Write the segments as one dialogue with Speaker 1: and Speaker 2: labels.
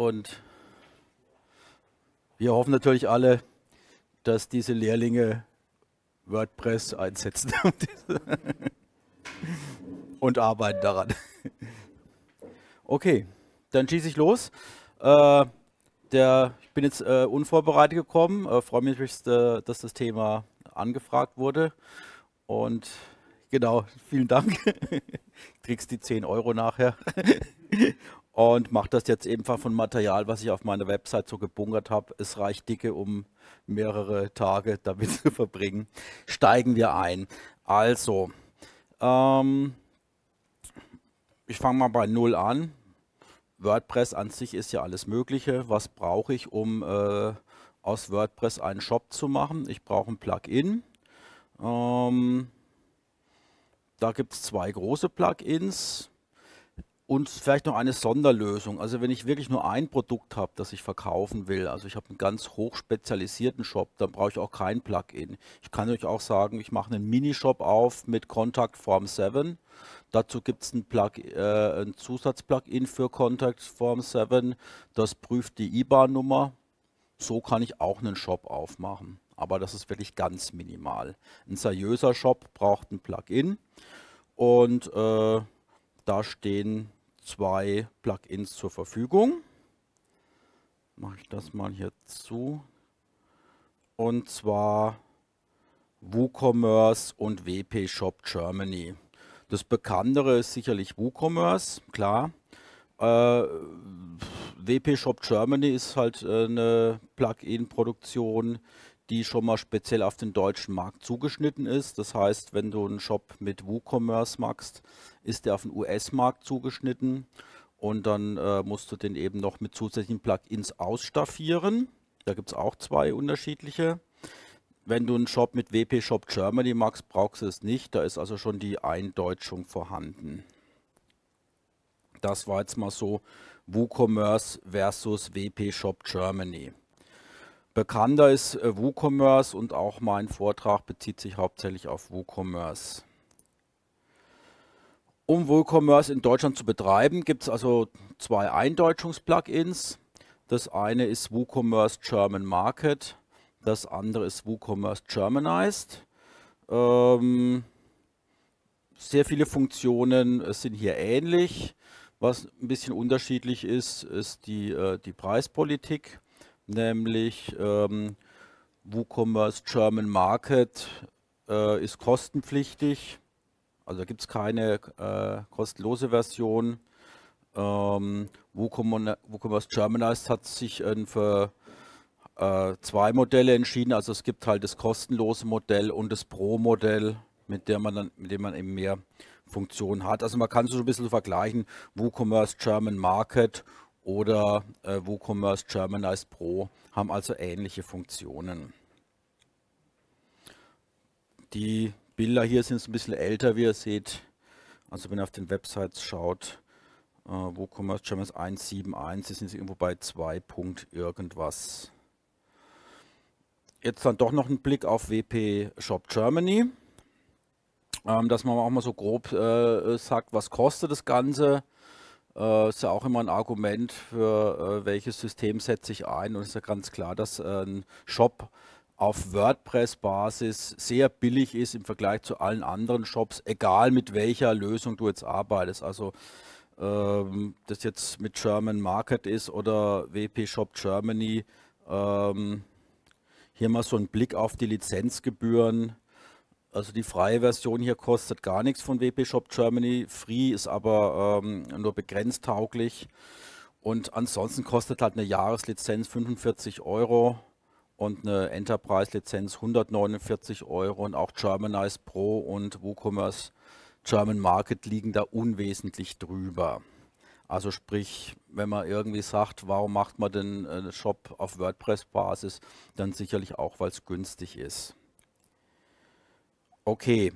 Speaker 1: Und wir hoffen natürlich alle, dass diese Lehrlinge WordPress einsetzen und arbeiten daran. Okay, dann schieße ich los. Äh, der, ich bin jetzt äh, unvorbereitet gekommen, äh, freue mich, dass, äh, das Thema angefragt wurde. Und genau, vielen Dank. Kriegst die 10 Euro nachher und mache das jetzt eben von Material, was ich auf meiner Website so gebungert habe. Es reicht dicke, um mehrere Tage damit zu verbringen. Steigen wir ein. Also, ähm, ich fange mal bei Null an. WordPress an sich ist ja alles Mögliche. Was brauche ich, um äh, aus WordPress einen Shop zu machen? Ich brauche ein Plugin. Ähm, da gibt es zwei große Plugins. Und vielleicht noch eine Sonderlösung. Also wenn ich wirklich nur ein Produkt habe, das ich verkaufen will, also ich habe einen ganz hoch spezialisierten Shop, dann brauche ich auch kein Plugin. Ich kann euch auch sagen, ich mache einen Minishop auf mit Contact Form 7. Dazu gibt es ein, äh, ein Zusatzplugin für Contact Form 7. Das prüft die IBAN-Nummer. So kann ich auch einen Shop aufmachen. Aber das ist wirklich ganz minimal. Ein seriöser Shop braucht ein Plugin. Und äh, da stehen zwei Plugins zur Verfügung. Mache ich das mal hier zu. Und zwar WooCommerce und WP Shop Germany. Das bekanntere ist sicherlich WooCommerce, klar. Äh, WP Shop Germany ist halt äh, eine Plugin-Produktion, die schon mal speziell auf den deutschen Markt zugeschnitten ist. Das heißt, wenn du einen Shop mit WooCommerce machst, ist der auf den US-Markt zugeschnitten und dann äh, musst du den eben noch mit zusätzlichen Plugins ausstaffieren. Da gibt es auch zwei unterschiedliche. Wenn du einen Shop mit WP Shop Germany machst, brauchst du es nicht. Da ist also schon die Eindeutschung vorhanden. Das war jetzt mal so WooCommerce versus WP Shop Germany. Bekannter ist äh, WooCommerce und auch mein Vortrag bezieht sich hauptsächlich auf WooCommerce. Um WooCommerce in Deutschland zu betreiben, gibt es also zwei Eindeutschungs-Plugins. Das eine ist WooCommerce German Market, das andere ist WooCommerce Germanized. Ähm, sehr viele Funktionen äh, sind hier ähnlich. Was ein bisschen unterschiedlich ist, ist die, äh, die Preispolitik nämlich ähm, WooCommerce German Market äh, ist kostenpflichtig. Also gibt es keine äh, kostenlose Version. Ähm, WooCommerce Germanized hat sich ähm, äh, für zwei Modelle entschieden. Also es gibt halt das kostenlose Modell und das Pro-Modell, mit, mit dem man eben mehr Funktionen hat. Also man kann es so ein bisschen vergleichen, WooCommerce German Market oder äh, WooCommerce Germanized Pro haben also ähnliche Funktionen. Die Bilder hier sind ein bisschen älter, wie ihr seht. Also wenn ihr auf den Websites schaut, äh, WooCommerce Germanized 171, die sind irgendwo bei 2. irgendwas. Jetzt dann doch noch ein Blick auf WP Shop Germany. Ähm, dass man auch mal so grob äh, sagt, was kostet das Ganze äh, ist ja auch immer ein Argument für äh, welches System setze ich ein. Und es ist ja ganz klar, dass äh, ein Shop auf WordPress-Basis sehr billig ist im Vergleich zu allen anderen Shops, egal mit welcher Lösung du jetzt arbeitest. Also ähm, das jetzt mit German Market ist oder WP Shop Germany. Ähm, hier mal so ein Blick auf die Lizenzgebühren. Also die freie Version hier kostet gar nichts von WP Shop Germany. Free ist aber ähm, nur begrenzt tauglich. Und ansonsten kostet halt eine Jahreslizenz 45 Euro und eine Enterprise-Lizenz 149 Euro. Und auch Germanize Pro und WooCommerce German Market liegen da unwesentlich drüber. Also sprich, wenn man irgendwie sagt, warum macht man den äh, Shop auf WordPress-Basis, dann sicherlich auch, weil es günstig ist. Okay.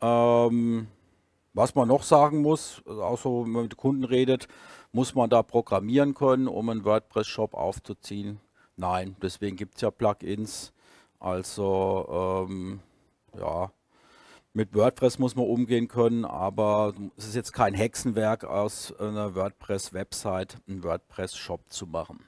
Speaker 1: Ähm, was man noch sagen muss, auch wenn man mit Kunden redet, muss man da programmieren können, um einen WordPress-Shop aufzuziehen? Nein, deswegen gibt es ja Plugins. Also, ähm, ja, mit WordPress muss man umgehen können, aber es ist jetzt kein Hexenwerk, aus einer WordPress-Website einen WordPress-Shop zu machen.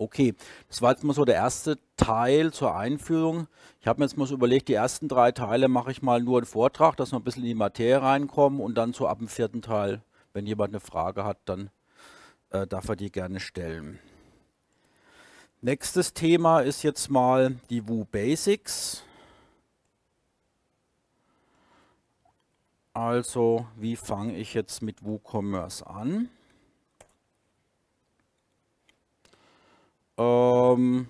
Speaker 1: Okay, das war jetzt mal so der erste Teil zur Einführung. Ich habe mir jetzt mal so überlegt, die ersten drei Teile mache ich mal nur einen Vortrag, dass wir ein bisschen in die Materie reinkommen und dann so ab dem vierten Teil, wenn jemand eine Frage hat, dann äh, darf er die gerne stellen. Nächstes Thema ist jetzt mal die Woo Basics. Also, wie fange ich jetzt mit WooCommerce an? Ähm,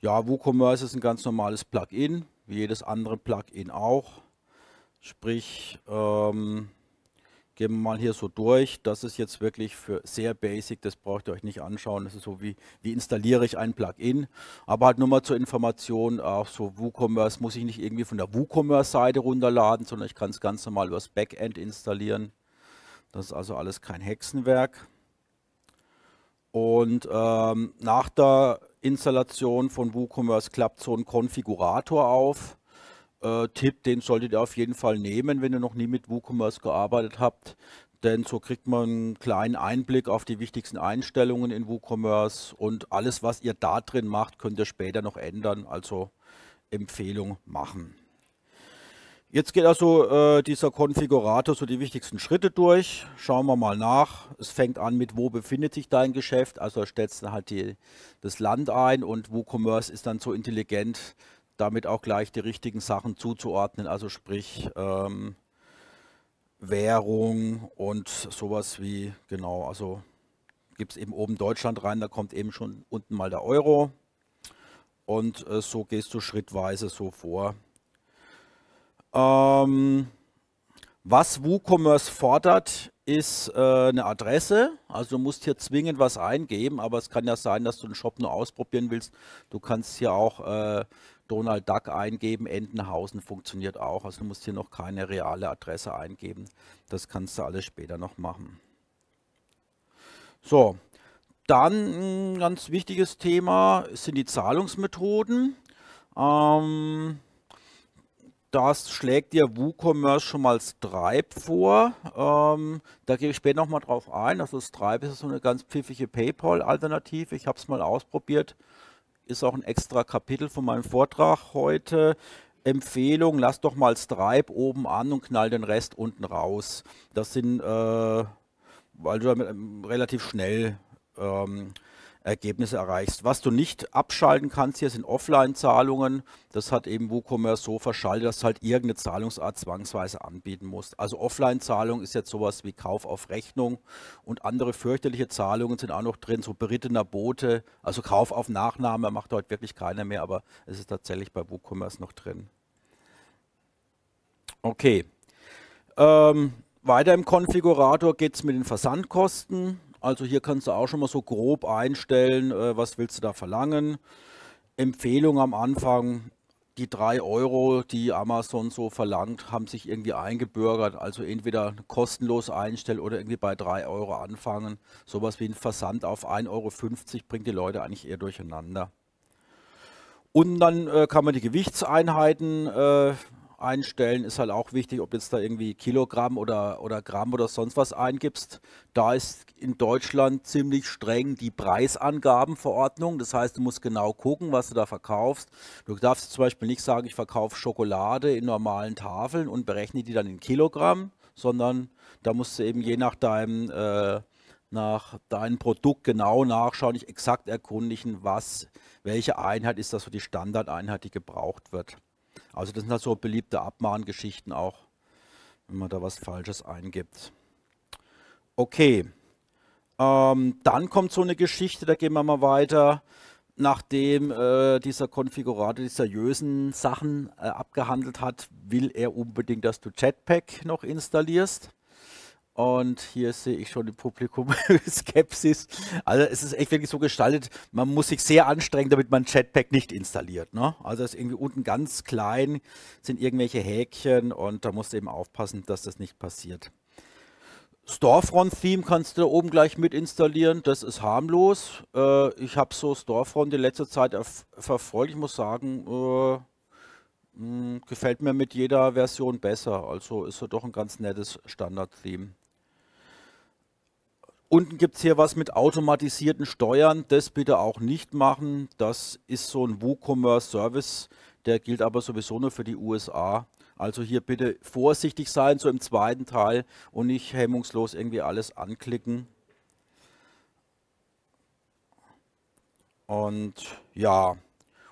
Speaker 1: ja, WooCommerce ist ein ganz normales Plugin, wie jedes andere Plugin auch. Sprich, ähm, gehen wir mal hier so durch. Das ist jetzt wirklich für sehr basic, das braucht ihr euch nicht anschauen. Das ist so wie, wie installiere ich ein Plugin. Aber halt nur mal zur Information, auch so WooCommerce muss ich nicht irgendwie von der WooCommerce-Seite runterladen, sondern ich kann es ganz normal übers Backend installieren. Das ist also alles kein Hexenwerk. Und ähm, nach der Installation von WooCommerce klappt so ein Konfigurator auf. Äh, Tipp, den solltet ihr auf jeden Fall nehmen, wenn ihr noch nie mit WooCommerce gearbeitet habt. Denn so kriegt man einen kleinen Einblick auf die wichtigsten Einstellungen in WooCommerce und alles, was ihr da drin macht, könnt ihr später noch ändern. Also Empfehlung machen. Jetzt geht also äh, dieser Konfigurator so die wichtigsten Schritte durch. Schauen wir mal nach. Es fängt an mit, wo befindet sich dein Geschäft? Also stellst du halt die, das Land ein und WooCommerce ist dann so intelligent, damit auch gleich die richtigen Sachen zuzuordnen. Also sprich ähm, Währung und sowas wie, genau, also gibt es eben oben Deutschland rein, da kommt eben schon unten mal der Euro. Und äh, so gehst du schrittweise so vor. Ähm, was WooCommerce fordert, ist äh, eine Adresse. Also du musst hier zwingend was eingeben, aber es kann ja sein, dass du den Shop nur ausprobieren willst. Du kannst hier auch äh, Donald Duck eingeben, Entenhausen funktioniert auch. Also du musst hier noch keine reale Adresse eingeben. Das kannst du alles später noch machen. So, dann ein ganz wichtiges Thema sind die Zahlungsmethoden. Ähm, das schlägt dir WooCommerce schon mal Stripe vor. Ähm, da gehe ich später nochmal drauf ein. Also Stripe ist so eine ganz pfiffige PayPal-Alternative. Ich habe es mal ausprobiert. Ist auch ein extra Kapitel von meinem Vortrag heute. Empfehlung, lass doch mal Stripe oben an und knall den Rest unten raus. Das sind, äh, weil du damit relativ schnell ähm, Ergebnisse erreichst. Was du nicht abschalten kannst hier sind Offline-Zahlungen. Das hat eben WooCommerce so verschaltet, dass du halt irgendeine Zahlungsart zwangsweise anbieten musst. Also Offline-Zahlung ist jetzt sowas wie Kauf auf Rechnung und andere fürchterliche Zahlungen sind auch noch drin, so berittener Boote, also Kauf auf Nachname macht heute wirklich keiner mehr, aber es ist tatsächlich bei WooCommerce noch drin. Okay. Ähm, weiter im Konfigurator geht es mit den Versandkosten. Also hier kannst du auch schon mal so grob einstellen, äh, was willst du da verlangen. Empfehlung am Anfang, die 3 Euro, die Amazon so verlangt, haben sich irgendwie eingebürgert. Also entweder kostenlos einstellen oder irgendwie bei 3 Euro anfangen. Sowas wie ein Versand auf 1,50 Euro bringt die Leute eigentlich eher durcheinander. Und dann äh, kann man die Gewichtseinheiten äh, einstellen ist halt auch wichtig, ob jetzt da irgendwie Kilogramm oder, oder Gramm oder sonst was eingibst. Da ist in Deutschland ziemlich streng die Preisangabenverordnung. Das heißt, du musst genau gucken, was du da verkaufst. Du darfst zum Beispiel nicht sagen, ich verkaufe Schokolade in normalen Tafeln und berechne die dann in Kilogramm, sondern da musst du eben je nach deinem äh, nach deinem Produkt genau nachschauen, nicht exakt erkundigen, was, welche Einheit ist das für die Standardeinheit, die gebraucht wird. Also das sind halt so beliebte Abmahngeschichten auch, wenn man da was Falsches eingibt. Okay, ähm, dann kommt so eine Geschichte, da gehen wir mal weiter. Nachdem äh, dieser Konfigurator die seriösen Sachen äh, abgehandelt hat, will er unbedingt, dass du Jetpack noch installierst. Und hier sehe ich schon im Publikum Skepsis. Also es ist echt wirklich so gestaltet, man muss sich sehr anstrengen, damit man Jetpack nicht installiert. Ne? Also es ist irgendwie unten ganz klein, sind irgendwelche Häkchen und da musst du eben aufpassen, dass das nicht passiert. Storefront-Theme kannst du da oben gleich mit installieren, das ist harmlos. Äh, ich habe so Storefront in letzter Zeit verfolgt, ich muss sagen, äh, mh, mm, gefällt mir mit jeder Version besser. Also ist so doch ein ganz nettes Standard-Theme. Unten gibt es hier was mit automatisierten Steuern. Das bitte auch nicht machen. Das ist so ein WooCommerce-Service. Der gilt aber sowieso nur für die USA. Also hier bitte vorsichtig sein, so im zweiten Teil und nicht hemmungslos irgendwie alles anklicken. Und ja,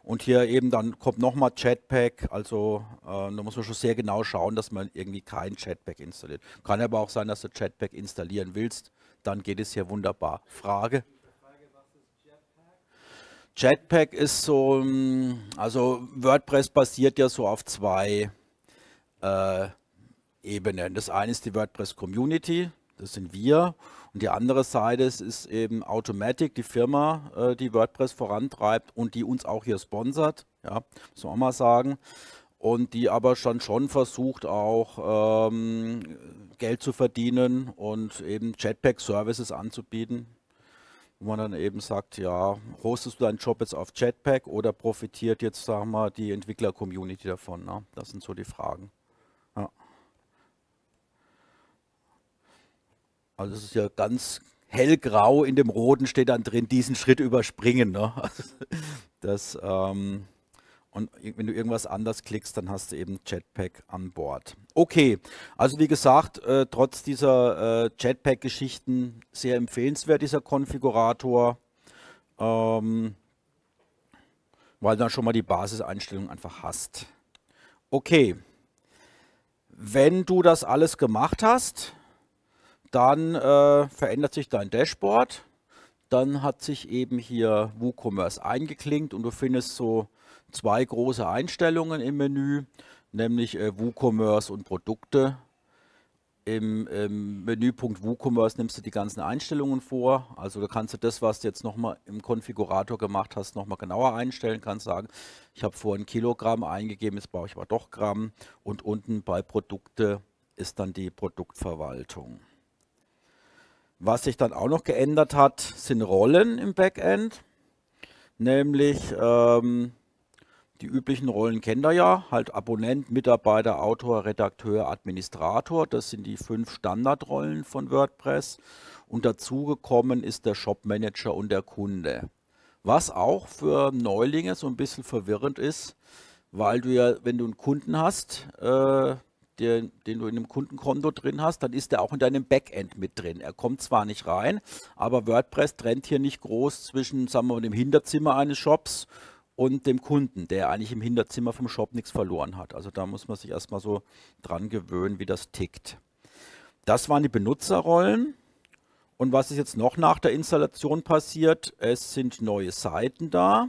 Speaker 1: und hier eben dann kommt nochmal Chatpack. Also äh, da muss man schon sehr genau schauen, dass man irgendwie kein Chatpack installiert. Kann aber auch sein, dass du Chatpack installieren willst dann geht es hier wunderbar. Frage? Jetpack ist so, hm, also WordPress basiert ja so auf zwei äh, Ebenen. Das eine ist die WordPress Community, das sind wir. Und die andere Seite ist, ist eben Automatic, die Firma, äh, die WordPress vorantreibt und die uns auch hier sponsert. Ja, muss man auch mal sagen und die aber schon schon versucht auch ähm, Geld zu verdienen und eben Jetpack-Services anzubieten, wo man dann eben sagt, ja, hostest du deinen Job jetzt auf Jetpack oder profitiert jetzt, sagen wir, die Entwickler-Community davon? Ne? Das sind so die Fragen. Ja. Also es ist ja ganz hellgrau in dem Roten steht dann drin, diesen Schritt überspringen. Ne? das ähm, und wenn du irgendwas anders klickst, dann hast du eben Jetpack an Bord. Okay, also wie gesagt, äh, trotz dieser äh, Jetpack-Geschichten sehr empfehlenswert dieser Konfigurator, ähm, weil du dann schon mal die Basiseinstellung einfach hast. Okay, wenn du das alles gemacht hast, dann äh, verändert sich dein Dashboard. Dann hat sich eben hier WooCommerce eingeklinkt und du findest so zwei große Einstellungen im Menü, nämlich äh, WooCommerce und Produkte. Im, Im, Menüpunkt WooCommerce nimmst du die ganzen Einstellungen vor. Also da kannst du das, was du jetzt nochmal im Konfigurator gemacht hast, nochmal genauer einstellen. Kannst sagen, ich habe vorhin Kilogramm eingegeben, jetzt brauche ich aber doch Gramm. Und unten bei Produkte ist dann die Produktverwaltung. Was sich dann auch noch geändert hat, sind Rollen im Backend. Nämlich ähm, die üblichen Rollen kennt ihr ja, halt Abonnent, Mitarbeiter, Autor, Redakteur, Administrator. Das sind die fünf Standardrollen von WordPress. Und dazugekommen ist der Shopmanager und der Kunde. Was auch für Neulinge so ein bisschen verwirrend ist, weil du ja, wenn du einen Kunden hast, äh, den, den du in einem Kundenkonto drin hast, dann ist der auch in deinem Backend mit drin. Er kommt zwar nicht rein, aber WordPress trennt hier nicht groß zwischen, sagen wir mal, dem Hinterzimmer eines Shops und dem Kunden, der eigentlich im Hinterzimmer vom Shop nichts verloren hat. Also da muss man sich erstmal so dran gewöhnen, wie das tickt. Das waren die Benutzerrollen. Und was ist jetzt noch nach der Installation passiert? Es sind neue Seiten da,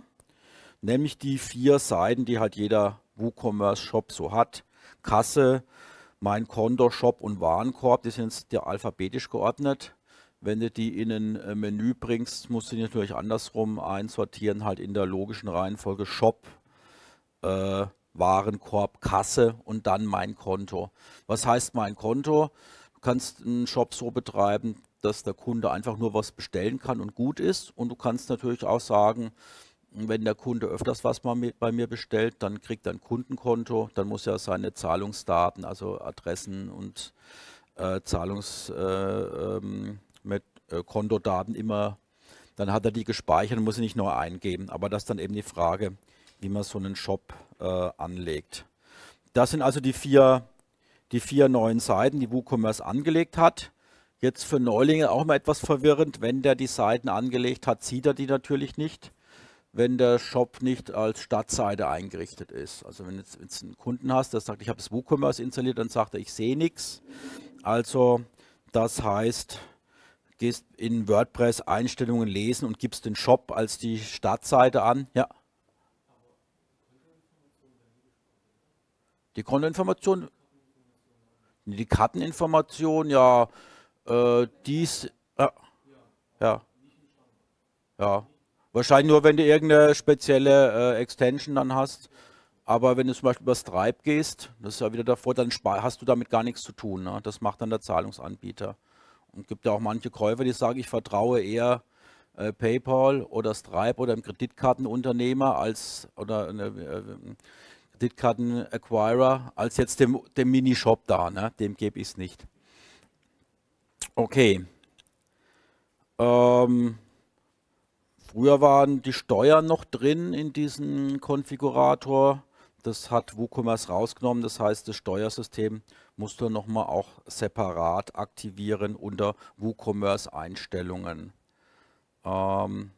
Speaker 1: nämlich die vier Seiten, die halt jeder WooCommerce-Shop so hat. Kasse, mein Konto, Shop und Warenkorb, die sind jetzt alphabetisch geordnet. Wenn du die in ein äh, Menü bringst, musst du die natürlich andersrum einsortieren, halt in der logischen Reihenfolge Shop, äh, Warenkorb, Kasse und dann mein Konto. Was heißt mein Konto? Du kannst einen Shop so betreiben, dass der Kunde einfach nur was bestellen kann und gut ist. Und du kannst natürlich auch sagen, wenn der Kunde öfters was mal mit bei mir bestellt, dann kriegt er ein Kundenkonto, dann muss er seine Zahlungsdaten, also Adressen und äh, Zahlungs, äh, ähm, äh, Kontodaten immer, dann hat er die gespeichert und muss sie nicht neu eingeben. Aber das ist dann eben die Frage, wie man so einen Shop äh, anlegt. Das sind also die vier, die vier neuen Seiten, die WooCommerce angelegt hat. Jetzt für Neulinge auch mal etwas verwirrend, wenn der die Seiten angelegt hat, sieht er die natürlich nicht, wenn der Shop nicht als Stadtseite eingerichtet ist. Also wenn jetzt, jetzt einen Kunden hast, der sagt, ich habe das WooCommerce installiert, dann sagt er, ich sehe nichts. Also das heißt, gehst in WordPress Einstellungen lesen und gibst den Shop als die Startseite an. Ja. Die Kontoinformation, die Karteninformation, ja, äh, dies, äh, ja, ja, wahrscheinlich nur, wenn du irgendeine spezielle äh, Extension dann hast. Aber wenn du zum Beispiel über Stripe gehst, das ist ja wieder davor, dann hast du damit gar nichts zu tun. Ne? Das macht dann der Zahlungsanbieter. Und gibt ja auch manche Käufer, die sagen, ich vertraue eher äh, PayPal oder Stripe oder einem Kreditkartenunternehmer als oder eine, äh, Kreditkarten-Acquirer als jetzt dem, dem Minishop da. Ne? Dem gebe ich es nicht. Okay. Ähm, früher waren die Steuern noch drin in diesem Konfigurator. Das hat WooCommerce rausgenommen. Das heißt, das Steuersystem musst du nochmal auch separat aktivieren unter WooCommerce-Einstellungen. Ähm,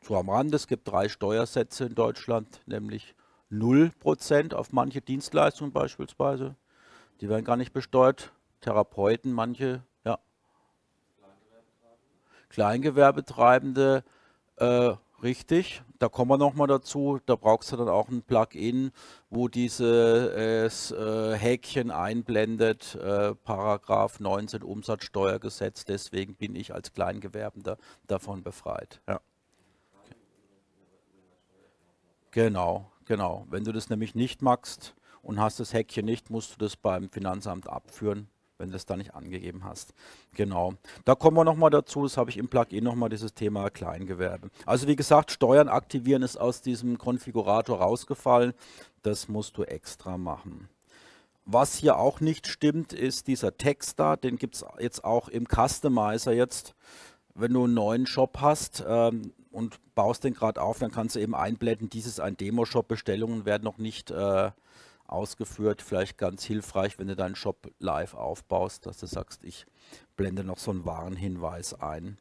Speaker 1: zu am Rand, es gibt drei Steuersätze in Deutschland, nämlich 0% auf manche Dienstleistungen beispielsweise. Die werden gar nicht besteuert. Therapeuten, manche, ja. Kleingewerbetreibende, Kleingewerbetreibende äh, Richtig, da kommen wir nochmal dazu. Da brauchst du dann auch ein Plugin, wo dieses äh, äh, Häkchen einblendet, äh, Paragraph 19 Umsatzsteuergesetz. Deswegen bin ich als Kleingewerbender davon befreit. Ja. Genau, genau. Wenn du das nämlich nicht magst und hast das Häkchen nicht, musst du das beim Finanzamt abführen wenn du es da nicht angegeben hast. Genau. Da kommen wir nochmal dazu, das habe ich im Plugin nochmal dieses Thema Kleingewerbe. Also wie gesagt, Steuern aktivieren ist aus diesem Konfigurator rausgefallen. Das musst du extra machen. Was hier auch nicht stimmt, ist dieser Text da, den gibt es jetzt auch im Customizer jetzt. Wenn du einen neuen Shop hast ähm, und baust den gerade auf, dann kannst du eben einblenden, dies ist ein Demo-Shop, Bestellungen werden noch nicht äh, ausgeführt. Vielleicht ganz hilfreich, wenn du deinen Shop live aufbaust, dass du sagst, ich blende noch so einen Warnhinweis ein.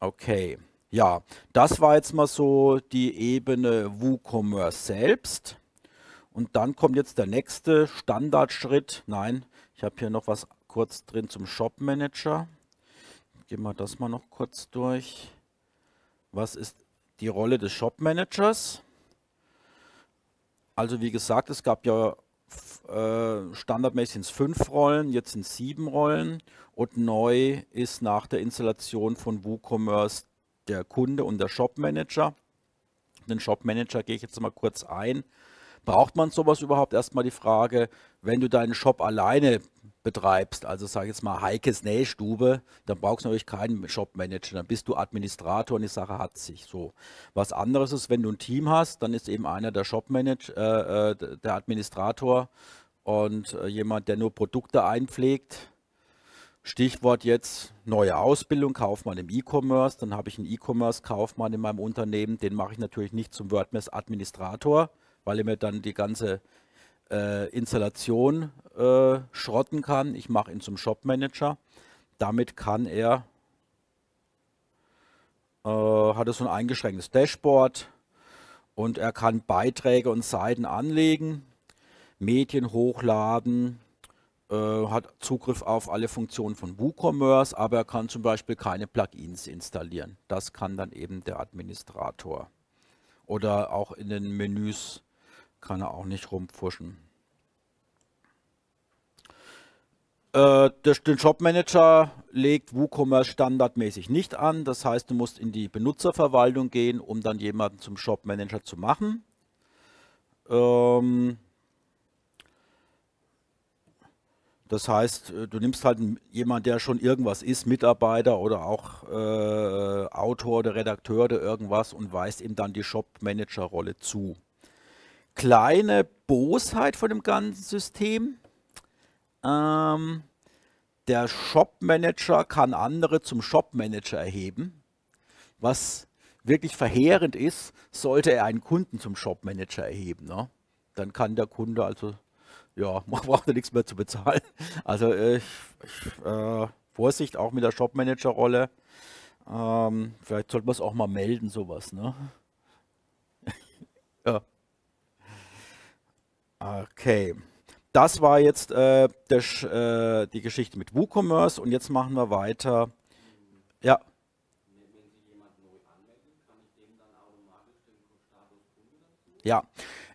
Speaker 1: Okay, ja, das war jetzt mal so die Ebene WooCommerce selbst. Und dann kommt jetzt der nächste Standardschritt. Nein, ich habe hier noch was kurz drin zum Shop Manager. Gehen wir das mal noch kurz durch. Was ist die Rolle des Shop Managers? Also wie gesagt, es gab ja äh, standardmäßig fünf Rollen, jetzt sind es sieben Rollen und neu ist nach der Installation von WooCommerce der Kunde und der Shopmanager. Den Shopmanager gehe ich jetzt mal kurz ein. Braucht man sowas überhaupt? Erstmal die Frage, wenn du deinen Shop alleine betreibst, also sage jetzt mal Heikes Nähstube, dann brauchst du natürlich keinen Shopmanager, dann bist du Administrator und die Sache hat sich so. Was anderes ist, wenn du ein Team hast, dann ist eben einer der Shopmanager, äh, äh, der Administrator und äh, jemand, der nur Produkte einpflegt. Stichwort jetzt neue Ausbildung, Kaufmann im E-Commerce, dann habe ich einen E-Commerce-Kaufmann in meinem Unternehmen, den mache ich natürlich nicht zum WordPress-Administrator, weil er mir dann die ganze äh, Installation äh, schrotten kann. Ich mache ihn zum Shop Manager. Damit kann er, äh, hat er so ein eingeschränktes Dashboard und er kann Beiträge und Seiten anlegen, Medien hochladen, äh, hat Zugriff auf alle Funktionen von WooCommerce, aber er kann zum Beispiel keine Plugins installieren. Das kann dann eben der Administrator oder auch in den Menüs kann er auch nicht rumpfuschen. Äh, den Shopmanager legt WooCommerce standardmäßig nicht an. Das heißt, du musst in die Benutzerverwaltung gehen, um dann jemanden zum Shopmanager zu machen. Ähm, das heißt, äh, du nimmst halt jemanden, der schon irgendwas ist, Mitarbeiter oder auch äh, Autor oder Redakteur oder irgendwas und weist ihm dann die shopmanager rolle zu kleine Bosheit von dem ganzen System. Ähm, der Shop-Manager kann andere zum Shop-Manager erheben, was wirklich verheerend ist, sollte er einen Kunden zum Shop-Manager erheben. Ne? Dann kann der Kunde also, ja, man braucht ja nichts mehr zu bezahlen. Also ich, ich, äh, Vorsicht auch mit der Shop-Manager-Rolle. Ähm, vielleicht sollte man es auch mal melden, sowas. Ne? ja. Okay. Das war jetzt äh, der, äh, die Geschichte mit WooCommerce und jetzt machen wir weiter. Ja. Ja,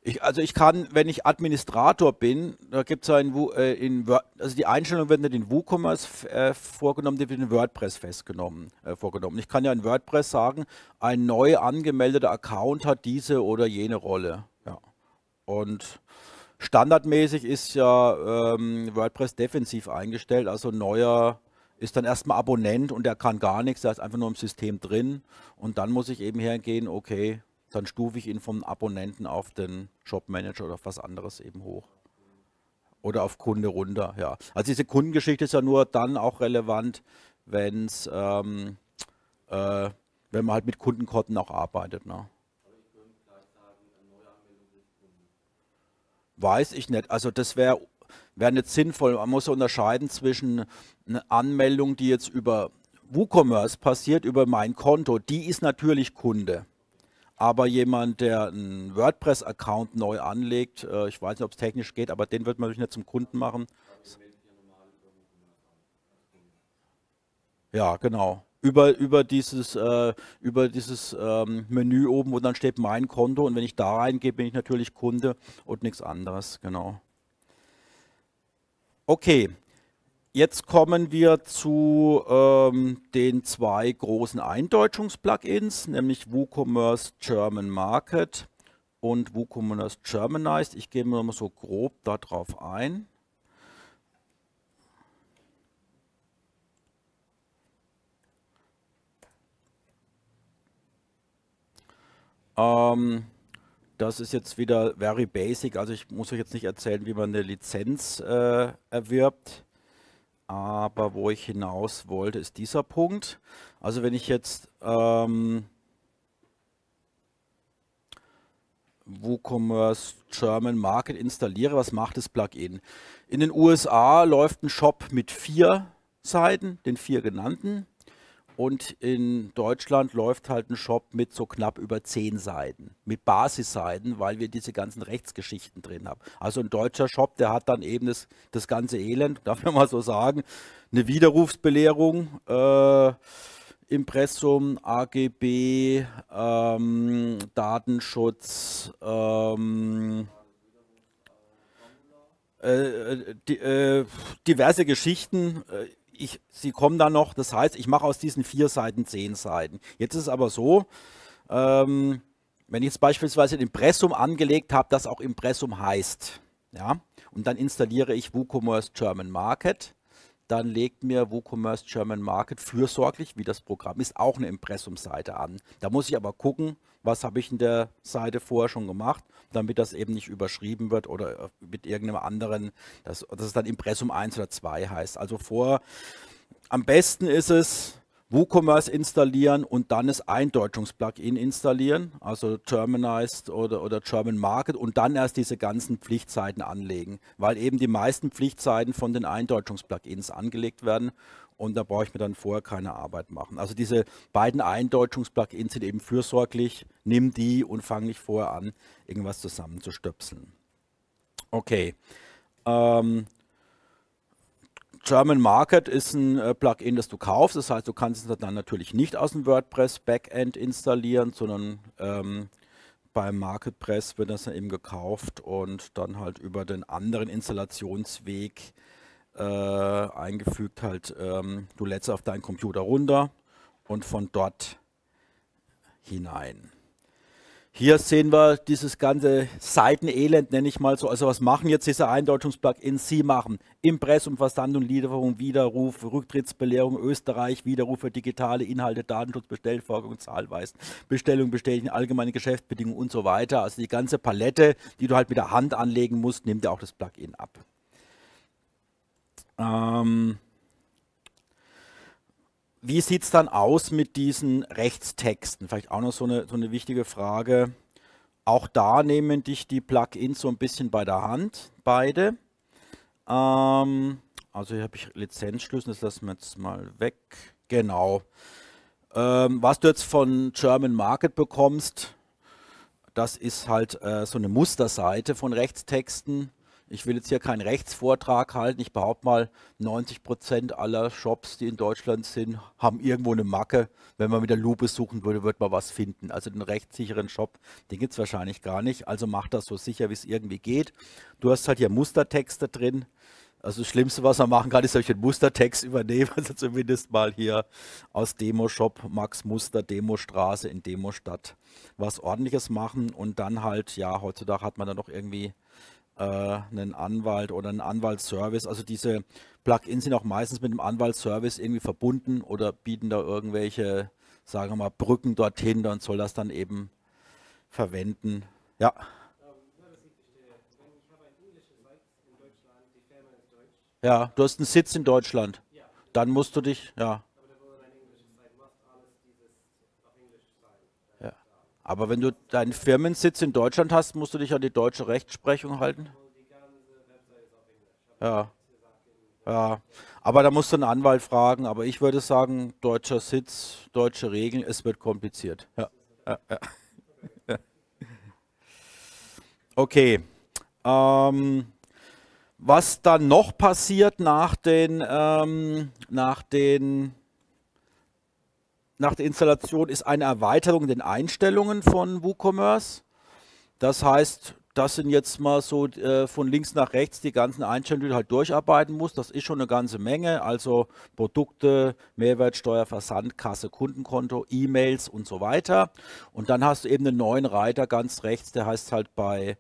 Speaker 1: ich, also ich kann, wenn ich Administrator bin, da gibt es ja in, äh, in also die Einstellung wird nicht in WooCommerce äh, vorgenommen, die wird in WordPress festgenommen, äh, vorgenommen. Ich kann ja in WordPress sagen, ein neu angemeldeter Account hat diese oder jene Rolle. Ja. Und Standardmäßig ist ja ähm, WordPress defensiv eingestellt, also neuer ist dann erstmal Abonnent und der kann gar nichts, der ist einfach nur im System drin und dann muss ich eben hergehen, okay, dann stufe ich ihn vom Abonnenten auf den Shopmanager oder auf was anderes eben hoch. Oder auf Kunde runter, ja. Also diese Kundengeschichte ist ja nur dann auch relevant, wenn's, ähm, äh, wenn man halt mit Kundenkonten auch arbeitet. Ne? weiß ich nicht. Also das wäre wär nicht sinnvoll. Man muss unterscheiden zwischen einer Anmeldung, die jetzt über WooCommerce passiert, über mein Konto. Die ist natürlich Kunde. Aber jemand, der einen WordPress-Account neu anlegt, äh, ich weiß nicht, ob es technisch geht, aber den wird man natürlich nicht zum Kunden machen. Ja, genau über, über dieses, äh, über dieses ähm, Menü oben, wo dann steht mein Konto und wenn ich da reingehe, bin ich natürlich Kunde und nichts anderes, genau. Okay, jetzt kommen wir zu ähm, den zwei großen Eindeutschungs-Plugins, nämlich WooCommerce German Market und WooCommerce Germanized. Ich gehe mal so grob darauf ein. Ähm, das ist jetzt wieder very basic, also ich muss euch jetzt nicht erzählen, wie man eine Lizenz äh, erwirbt. Aber wo ich hinaus wollte, ist dieser Punkt. Also wenn ich jetzt ähm, WooCommerce German Market installiere, was macht das Plugin? In den USA läuft ein Shop mit vier Seiten, den vier genannten. Und in Deutschland läuft halt ein Shop mit so knapp über zehn Seiten, mit Basisseiten, weil wir diese ganzen Rechtsgeschichten drin haben. Also ein deutscher Shop, der hat dann eben das, das ganze Elend, darf man mal so sagen, eine Widerrufsbelehrung, äh, Impressum, AGB, ähm, Datenschutz, ähm, äh, äh, die, äh, diverse Geschichten. Äh, ich, sie kommen dann noch, das heißt, ich mache aus diesen vier Seiten zehn Seiten. Jetzt ist es aber so, ähm, wenn ich jetzt beispielsweise ein Impressum angelegt habe, das auch Impressum heißt, ja, und dann installiere ich WooCommerce German Market, dann legt mir WooCommerce German Market fürsorglich, wie das Programm ist, auch eine Impressumseite an. Da muss ich aber gucken, was habe ich in der Seite vorher schon gemacht, damit das eben nicht überschrieben wird oder äh, mit irgendeinem anderen, dass das es dann Impressum 1 oder 2 heißt. Also vor, am besten ist es, WooCommerce installieren und dann das Eindeutschungs-Plugin installieren, also Germanized oder, oder German Market und dann erst diese ganzen Pflichtzeiten anlegen, weil eben die meisten Pflichtzeiten von den Eindeutschungs-Plugins angelegt werden und da brauche ich mir dann vorher keine Arbeit machen. Also diese beiden Eindeutschungs-Plugins sind eben fürsorglich, nimm die und fange nicht vorher an, irgendwas zusammenzustöpseln. Okay. Ähm, German Market ist ein äh, Plugin, das du kaufst. Das heißt, du kannst es dann natürlich nicht aus dem WordPress Backend installieren, sondern ähm, beim MarketPress wird das dann eben gekauft und dann halt über den anderen Installationsweg äh, eingefügt. Halt, ähm, du lädst auf deinen Computer runter und von dort hinein. Hier sehen wir dieses ganze Seitenelend, nenne ich mal so. Also was machen jetzt diese Eindeutungsplugins? Sie machen Impressum, Versand und Lieferung, Widerruf, Rücktrittsbelehrung Österreich, Widerruf für digitale Inhalte, Datenschutz, Bestellvorgang, Zahlweisen, Bestellung bestätigen, allgemeine Geschäftsbedingungen und so weiter. Also die ganze Palette, die du halt mit der Hand anlegen musst, nimmt ja auch das Plugin ab. Ähm, wie sieht es dann aus mit diesen Rechtstexten? Vielleicht auch noch so eine, so eine wichtige Frage. Auch da nehmen dich die Plugins so ein bisschen bei der Hand, beide. Ähm, also hier habe ich Lizenzschlüssel, das lassen wir jetzt mal weg. Genau. Ähm, was du jetzt von German Market bekommst, das ist halt äh, so eine Musterseite von Rechtstexten. Ich will jetzt hier keinen Rechtsvortrag halten. Ich behaupte mal, 90 Prozent aller Shops, die in Deutschland sind, haben irgendwo eine Macke. Wenn man mit der Lupe suchen würde, wird man was finden. Also den rechtssicheren Shop, den gibt es wahrscheinlich gar nicht. Also mach das so sicher, wie es irgendwie geht. Du hast halt hier Mustertexte drin. Also das Schlimmste, was man machen kann, ist, dass ich den Mustertext übernehme. Also zumindest mal hier aus Demo-Shop, Max Muster, Demo-Straße in Demo-Stadt was Ordentliches machen. Und dann halt, ja, heutzutage hat man da noch irgendwie äh, einen Anwalt oder einen Anwaltsservice. Also diese Plugins sind auch meistens mit einem Anwaltsservice irgendwie verbunden oder bieten da irgendwelche, sagen wir mal, Brücken dorthin und soll das dann eben verwenden. Ja. Ja, du hast einen Sitz in Deutschland. Dann musst du dich, ja. Aber wenn du deinen Firmensitz in Deutschland hast, musst du dich an die deutsche Rechtsprechung halten? Ja. Ja. Aber da musst du einen Anwalt fragen. Aber ich würde sagen, deutscher Sitz, deutsche Regeln, es wird kompliziert. Ja. Okay. Ähm, was dann noch passiert nach den, ähm, nach den nach der Installation ist eine Erweiterung in den Einstellungen von WooCommerce. Das heißt, das sind jetzt mal so äh, von links nach rechts die ganzen Einstellungen, die du halt durcharbeiten musst. Das ist schon eine ganze Menge. Also Produkte, Mehrwertsteuer, Versand, Kasse, Kundenkonto, E-Mails und so weiter. Und dann hast du eben einen neuen Reiter ganz rechts, der heißt halt bei,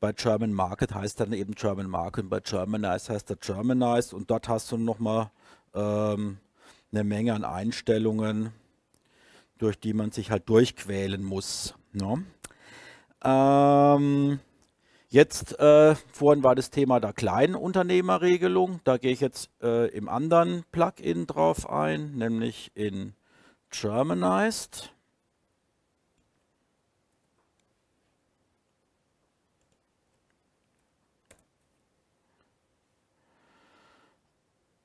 Speaker 1: bei German Market, heißt dann eben German Market. Und bei Germanized heißt er Germanized. Und dort hast du nochmal ähm, eine Menge an Einstellungen durch die man sich halt durchquälen muss. Ne? Ähm, jetzt, äh, vorhin war das Thema der Kleinunternehmerregelung. Da gehe ich jetzt äh, im anderen Plugin drauf ein, nämlich in Germanized.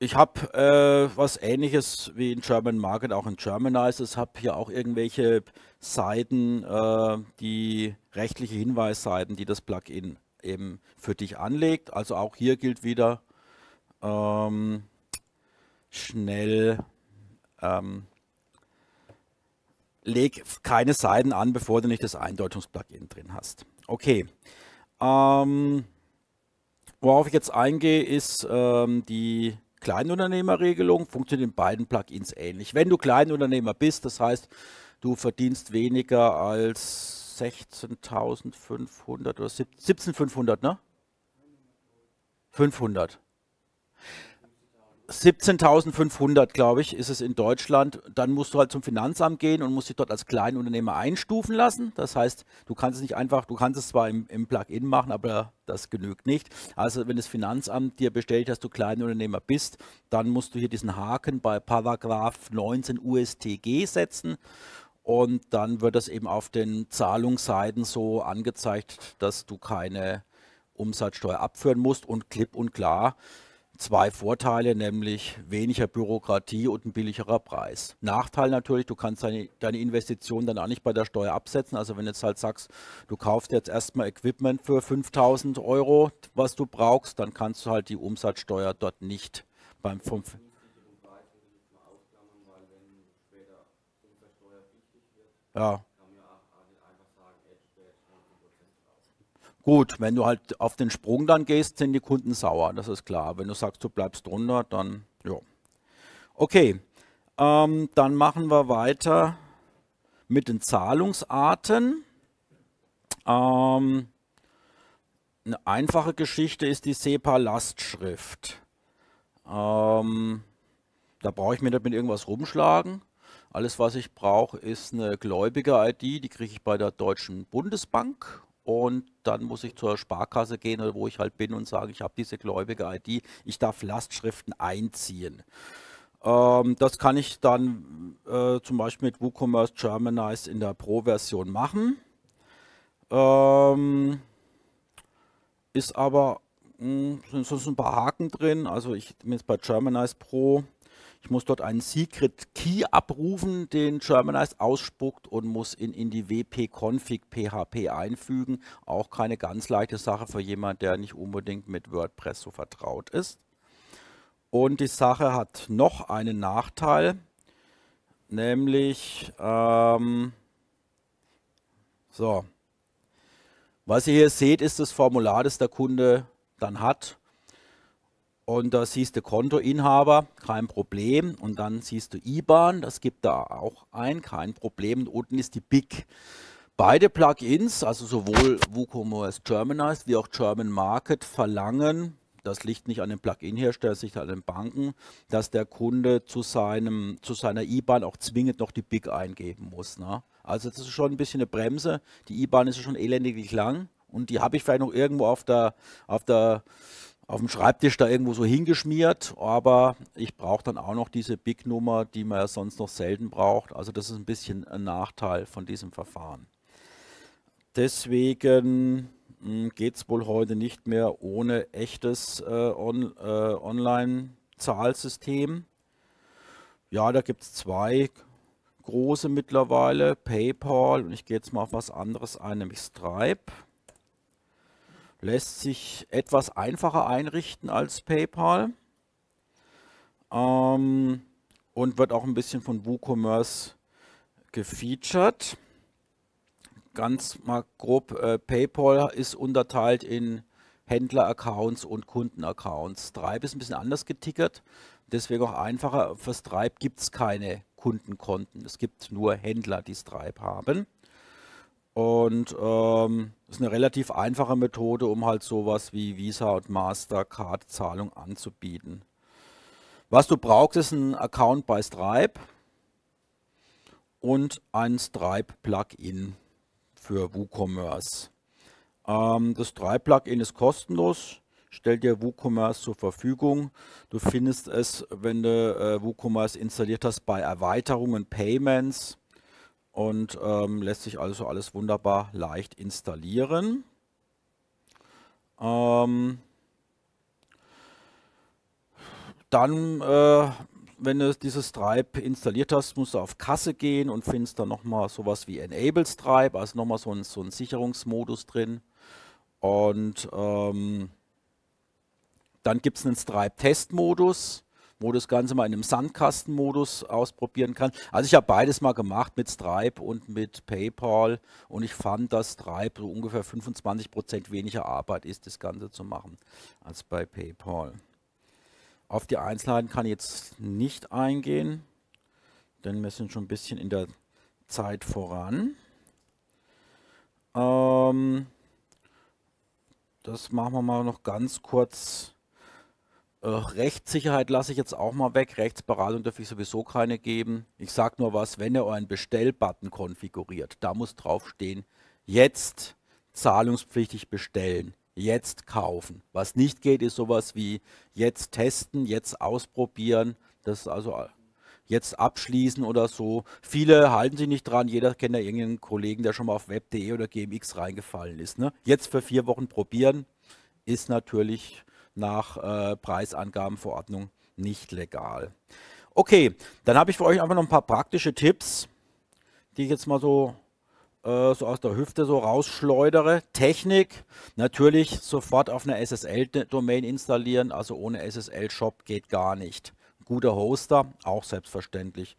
Speaker 1: Ich habe äh, was ähnliches wie in German Market, auch in Germanizers, habe hier auch irgendwelche Seiten, äh, die rechtliche Hinweisseiten, die das Plugin eben für dich anlegt. Also auch hier gilt wieder ähm, schnell ähm, leg keine Seiten an, bevor du nicht das Eindeutungsplugin drin hast. Okay. Ähm, worauf ich jetzt eingehe, ist ähm, die Kleinunternehmerregelung funktioniert in beiden Plugins ähnlich. Wenn du Kleinunternehmer bist, das heißt, du verdienst weniger als 16.500 oder 17.500, ne? 500. 17.500, glaube ich, ist es in Deutschland. Dann musst du halt zum Finanzamt gehen und musst dich dort als Kleinunternehmer einstufen lassen. Das heißt, du kannst es nicht einfach, du kannst es zwar im, im Plugin machen, aber das genügt nicht. Also wenn das Finanzamt dir bestellt, dass du Kleinunternehmer bist, dann musst du hier diesen Haken bei Paragraph 19 USTG setzen. Und dann wird das eben auf den Zahlungsseiten so angezeigt, dass du keine Umsatzsteuer abführen musst und klipp und klar zwei Vorteile, nämlich weniger Bürokratie und ein billigerer Preis. Nachteil natürlich, du kannst deine, deine Investition dann auch nicht bei der Steuer absetzen. Also wenn du jetzt halt sagst, du kaufst jetzt erstmal Equipment für 5000 Euro, was du brauchst, dann kannst du halt die Umsatzsteuer dort nicht beim 5. Ja, Gut, wenn du halt auf den Sprung dann gehst, sind die Kunden sauer, das ist klar. Wenn du sagst, du bleibst drunter, dann ja. Okay, ähm, dann machen wir weiter mit den Zahlungsarten. Ähm, eine einfache Geschichte ist die SEPA-Lastschrift. Ähm, da brauche ich mir nicht mit irgendwas rumschlagen. Alles, was ich brauche, ist eine Gläubiger-ID, die kriege ich bei der Deutschen Bundesbank und dann muss ich zur Sparkasse gehen oder wo ich halt bin und sagen, ich habe diese Gläubige-ID, ich darf Lastschriften einziehen. Ähm, das kann ich dann äh, zum Beispiel mit WooCommerce Germanized in der Pro-Version machen. Ähm, ist aber mh, hm, sind so ein paar Haken drin, also ich bin jetzt bei Germanized Pro ich muss dort einen Secret Key abrufen, den Germanize ausspuckt und muss ihn in die wp-config PHP einfügen. Auch keine ganz leichte Sache für jemanden, der nicht unbedingt mit WordPress so vertraut ist. Und die Sache hat noch einen Nachteil, nämlich, ähm, so, was ihr hier seht, ist das Formular, das der Kunde dann hat und da siehst du Kontoinhaber, kein Problem. Und dann siehst du IBAN, das gibt da auch ein, kein Problem. Und unten ist die BIC. Beide Plugins, also sowohl WooCommerce Germanized wie auch German Market, verlangen, das liegt nicht an dem Plugin-Hersteller, sondern an den Banken, dass der Kunde zu, seinem, zu seiner IBAN auch zwingend noch die BIC eingeben muss. Ne? Also das ist schon ein bisschen eine Bremse. Die IBAN ist schon elendiglich lang und die habe ich vielleicht noch irgendwo auf der, auf der auf dem Schreibtisch da irgendwo so hingeschmiert, aber ich brauche dann auch noch diese Big-Nummer, die man ja sonst noch selten braucht. Also das ist ein bisschen ein Nachteil von diesem Verfahren. Deswegen hm, geht es wohl heute nicht mehr ohne echtes äh, on, äh, Online-Zahlsystem. Ja, da gibt es zwei große mittlerweile, PayPal und ich gehe jetzt mal auf was anderes ein, nämlich Stripe lässt sich etwas einfacher einrichten als PayPal ähm, und wird auch ein bisschen von WooCommerce gefeatured. Ganz mal grob, äh, PayPal ist unterteilt in Händler-Accounts und Kunden-Accounts. Stripe ist ein bisschen anders getickert, deswegen auch einfacher. Für Stripe gibt es keine Kundenkonten. Es gibt nur Händler, die Stripe haben. Und ähm, ist eine relativ einfache Methode, um halt sowas wie Visa und Mastercard Zahlung anzubieten. Was du brauchst, ist ein Account bei Stripe und ein Stripe-Plugin für WooCommerce. Ähm, das Stripe-Plugin ist kostenlos, stellt dir WooCommerce zur Verfügung. Du findest es, wenn du äh, WooCommerce installiert hast, bei Erweiterungen, Payments und ähm, lässt sich also alles wunderbar leicht installieren. Ähm, dann, äh, wenn du dieses Stripe installiert hast, musst du auf Kasse gehen und findest dann nochmal sowas wie Enable Stripe, also nochmal so ein, so ein Sicherungsmodus drin. Und ähm, dann gibt es einen stripe testmodus modus wo das Ganze mal in einem Sandkastenmodus ausprobieren kann. Also ich habe beides mal gemacht mit Stripe und mit PayPal und ich fand, dass Stripe so ungefähr 25% weniger Arbeit ist, das Ganze zu machen, als bei PayPal. Auf die Einzelheiten kann ich jetzt nicht eingehen, denn wir sind schon ein bisschen in der Zeit voran. Ähm, das machen wir mal noch ganz kurz äh, Rechtssicherheit lasse ich jetzt auch mal weg. Rechtsberatung dürfte ich sowieso keine geben. Ich sage nur was, wenn ihr euren Bestellbutton konfiguriert, da muss draufstehen, jetzt zahlungspflichtig bestellen, jetzt kaufen. Was nicht geht, ist sowas wie jetzt testen, jetzt ausprobieren. Das ist also äh, jetzt abschließen oder so. Viele halten sich nicht dran. Jeder kennt ja irgendeinen Kollegen, der schon mal auf web.de oder gmx reingefallen ist. Ne? Jetzt für vier Wochen probieren ist natürlich nach äh, Preisangabenverordnung nicht legal. Okay, dann habe ich für euch einfach noch ein paar praktische Tipps, die ich jetzt mal so, äh, so aus der Hüfte so rausschleudere. Technik, natürlich sofort auf einer SSL-Domain installieren, also ohne SSL-Shop geht gar nicht. Guter Hoster, auch selbstverständlich.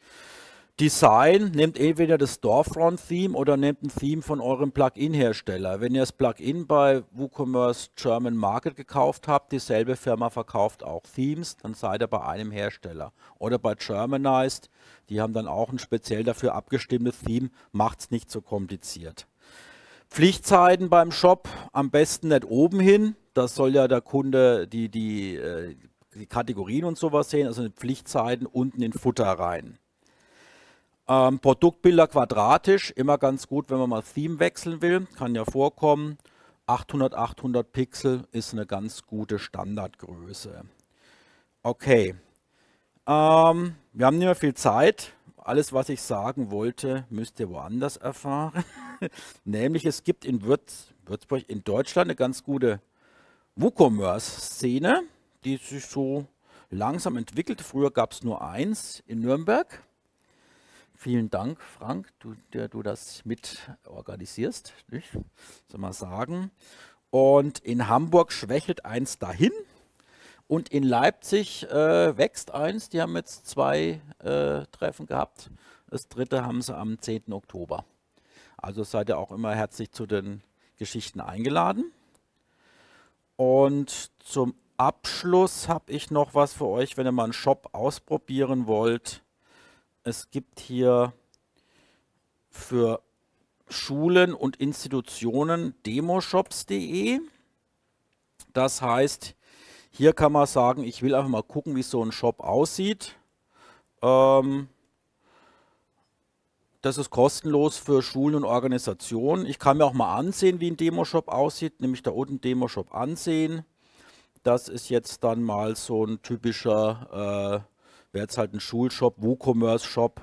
Speaker 1: Design, nehmt entweder eh das Storefront-Theme oder nehmt ein Theme von eurem Plugin-Hersteller. Wenn ihr das Plugin bei WooCommerce German Market gekauft habt, dieselbe Firma verkauft auch Themes, dann seid ihr bei einem Hersteller. Oder bei Germanized, die haben dann auch ein speziell dafür abgestimmtes Theme, macht es nicht so kompliziert. Pflichtzeiten beim Shop, am besten nicht oben hin, das soll ja der Kunde die, die, äh, die Kategorien und sowas sehen, also Pflichtzeiten unten in Futter rein. Ähm, Produktbilder quadratisch, immer ganz gut, wenn man mal Theme wechseln will, kann ja vorkommen. 800, 800 Pixel ist eine ganz gute Standardgröße. Okay, ähm, wir haben nicht mehr viel Zeit. Alles, was ich sagen wollte, müsst ihr woanders erfahren. Nämlich, es gibt in Würz, Würzburg, in Deutschland eine ganz gute WooCommerce-Szene, die sich so langsam entwickelt. Früher gab es nur eins in Nürnberg vielen Dank, Frank, du, der du das mit organisierst, nicht? soll man sagen. Und in Hamburg schwächelt eins dahin und in Leipzig äh, wächst eins. Die haben jetzt zwei äh, Treffen gehabt. Das dritte haben sie am 10. Oktober. Also seid ihr auch immer herzlich zu den Geschichten eingeladen. Und zum Abschluss habe ich noch was für euch, wenn ihr mal einen Shop ausprobieren wollt es gibt hier für Schulen und Institutionen demoshops.de. Das heißt, hier kann man sagen, ich will einfach mal gucken, wie so ein Shop aussieht. Ähm, das ist kostenlos für Schulen und Organisationen. Ich kann mir auch mal ansehen, wie ein Demoshop aussieht, nämlich da unten Demoshop ansehen. Das ist jetzt dann mal so ein typischer äh, wäre es halt ein Schulshop, WooCommerce-Shop,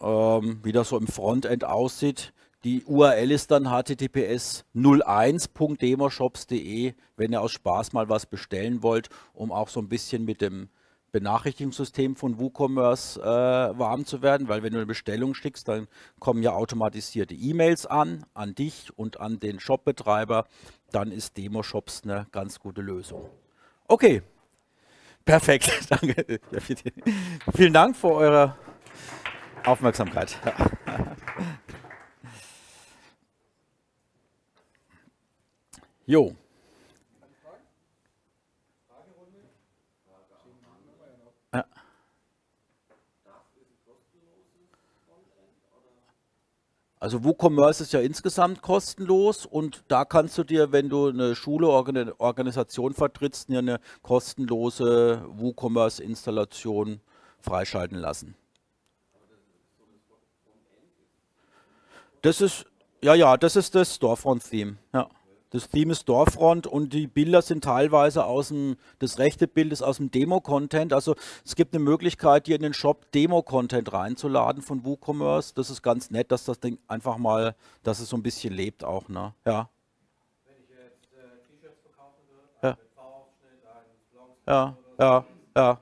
Speaker 1: ähm, wie das so im Frontend aussieht. Die URL ist dann https 01demoshopsde wenn ihr aus Spaß mal was bestellen wollt, um auch so ein bisschen mit dem Benachrichtigungssystem von WooCommerce äh, warm zu werden, weil wenn du eine Bestellung schickst, dann kommen ja automatisierte E-Mails an, an dich und an den Shopbetreiber. Dann ist Demoshops eine ganz gute Lösung. Okay, Perfekt, danke. Vielen Dank für eure Aufmerksamkeit. jo. Also WooCommerce ist ja insgesamt kostenlos und da kannst du dir, wenn du eine Schule, oder Organisation vertrittst, eine kostenlose WooCommerce-Installation freischalten lassen. Das ist, ja, ja, das ist das Storefront-Theme, ja. Das Theme ist Dorfront und die Bilder sind teilweise aus dem, das rechte Bild ist aus dem Demo-Content. Also es gibt eine Möglichkeit, hier in den Shop Demo-Content reinzuladen von WooCommerce. Das ist ganz nett, dass das Ding einfach mal, dass es so ein bisschen lebt auch. Ne? Ja. Wenn ich jetzt äh, T-Shirts verkaufen würde, ja. ja. ja, ja, ja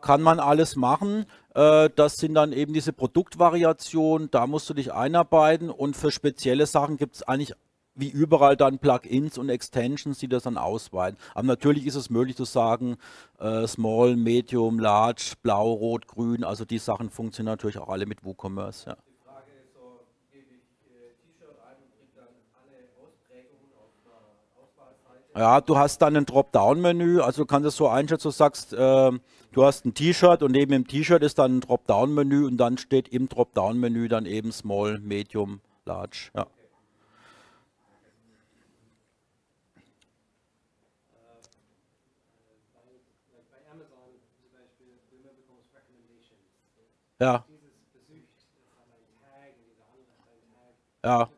Speaker 1: kann man alles machen. Äh, das sind dann eben diese Produktvariationen, da musst du dich einarbeiten und für spezielle Sachen gibt es eigentlich wie überall dann Plugins und Extensions, die das dann ausweiten. Aber natürlich ist es möglich zu sagen, äh, Small, Medium, Large, Blau, Rot, Grün, also die Sachen funktionieren natürlich auch alle mit WooCommerce. Ja. Äh, ja, du hast dann ein Dropdown-Menü, also du kannst es so einschätzen, du sagst, äh, Du hast ein T-Shirt und neben dem T-Shirt ist dann ein Dropdown-Menü und dann steht im Dropdown-Menü dann eben Small, Medium, Large. Ja. Ja. Ja.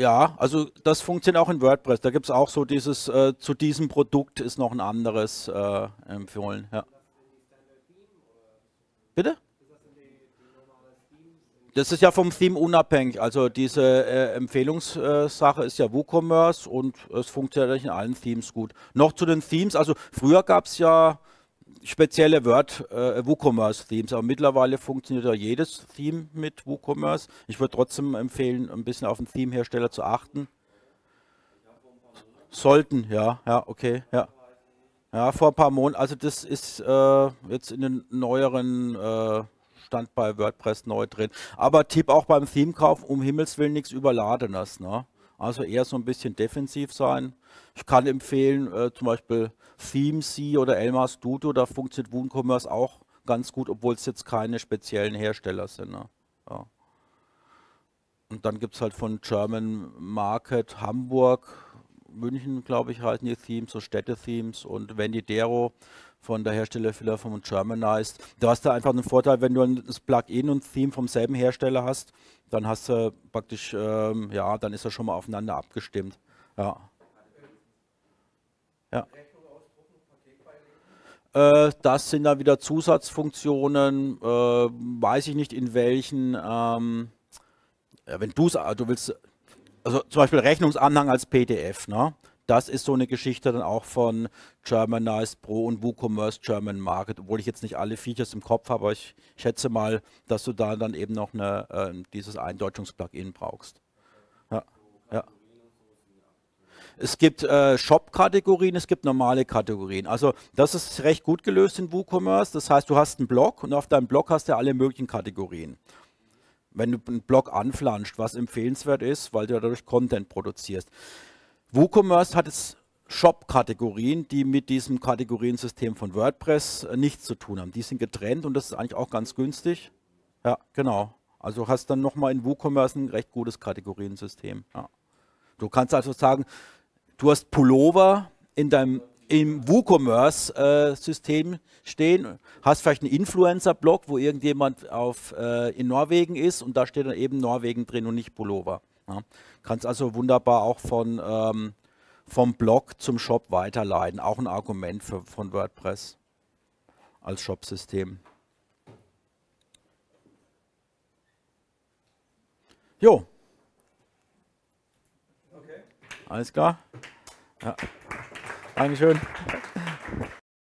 Speaker 1: Ja, also das funktioniert auch in WordPress. Da gibt es auch so dieses, äh, zu diesem Produkt ist noch ein anderes äh, empfohlen. Ja. Bitte? Das ist ja vom Theme unabhängig. Also diese äh, Empfehlungssache ist ja WooCommerce und es funktioniert in allen Themes gut. Noch zu den Themes. Also früher gab es ja spezielle Word äh, WooCommerce Themes, aber mittlerweile funktioniert ja jedes Theme mit WooCommerce. Ich würde trotzdem empfehlen, ein bisschen auf den Theme-Hersteller zu achten. Sollten, ja, ja, okay, ja. Ja, vor ein paar Monaten, also das ist äh, jetzt in den neueren äh, Stand bei WordPress neu drin. Aber Tipp auch beim Theme-Kauf, um Himmels Willen nichts Überladenes, ne? Also eher so ein bisschen defensiv sein. Ich kann empfehlen, äh, zum Beispiel ThemeC oder Elmar Studio, da funktioniert WooCommerce auch ganz gut, obwohl es jetzt keine speziellen Hersteller sind. Ne? Ja. Und dann gibt es halt von German Market Hamburg, München, glaube ich, heißen die Themes, so Städte-Themes und Vendidero von der Herstellerfehler von Germanized. Du hast da einfach einen Vorteil, wenn du ein Plugin und Theme vom selben Hersteller hast, dann hast du praktisch, ähm, ja, dann ist er schon mal aufeinander abgestimmt. Ja. ja. Äh, das sind dann wieder Zusatzfunktionen, äh, weiß ich nicht in welchen, ähm, wenn du es, du willst, also zum Beispiel Rechnungsanhang als PDF, ne? das ist so eine Geschichte dann auch von Germanized Pro und WooCommerce German Market, obwohl ich jetzt nicht alle Features im Kopf habe, aber ich schätze mal, dass du da dann eben noch eine, äh, dieses Eindeutungsplugin brauchst. Ja. ja. Es gibt äh, Shop-Kategorien, es gibt normale Kategorien. Also das ist recht gut gelöst in WooCommerce. Das heißt, du hast einen Blog und auf deinem Blog hast du alle möglichen Kategorien wenn du einen Blog anflanscht, was empfehlenswert ist, weil du dadurch Content produzierst. WooCommerce hat jetzt Shop-Kategorien, die mit diesem Kategoriensystem von WordPress äh, nichts zu tun haben. Die sind getrennt und das ist eigentlich auch ganz günstig. Ja, genau. Also hast dann nochmal in WooCommerce ein recht gutes Kategoriensystem. Ja. Du kannst also sagen, du hast Pullover in deinem im WooCommerce-System äh, stehen, hast vielleicht einen Influencer-Blog, wo irgendjemand auf, äh, in Norwegen ist und da steht dann eben Norwegen drin und nicht Pullover. Ja. Kannst also wunderbar auch von, ähm, vom Blog zum Shop weiterleiten. Auch ein Argument für, von WordPress als Shop-System. Jo. Okay. Alles klar? Ja. Dankeschön.